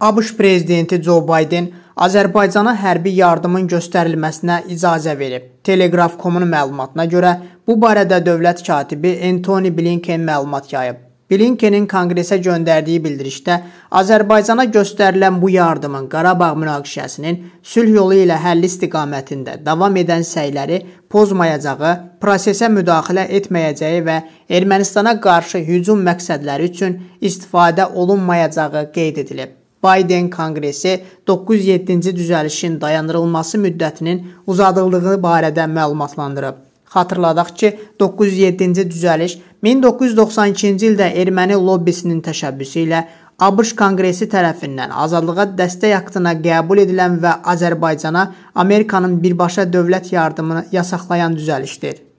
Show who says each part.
Speaker 1: ABŞ prezidenti Joe Biden Azərbaycana hərbi yardımın göstərilməsinə icazə verib. Telegraf.com-un məlumatına görə bu barədə dövlət katibi Antony Blinken məlumat yayıb. Blinkenin Konqresə göndərdiyi bildirişdə Azərbaycana göstərilən bu yardımın Qarabağ münaqişəsinin sülh yolu ilə həlli istiqamətində davam edən səyləri pozmayacağı, prosesə müdaxilə etməyəcəyi və Ermənistana qarşı hücum məqsədləri üçün istifadə olunmayacağı qeyd edilib. Biden Konqresi 907-ci düzəlişin dayandırılması müddətinin uzadıldığı barədə məlumatlandırıb. Xatırladaq ki, 907-ci düzəliş 1992-ci ildə erməni lobbisinin təşəbbüsü ilə ABŞ Konqresi tərəfindən azadlığa dəstək aktına qəbul edilən və Azərbaycana Amerikanın birbaşa dövlət yardımını yasaqlayan düzəlişdir.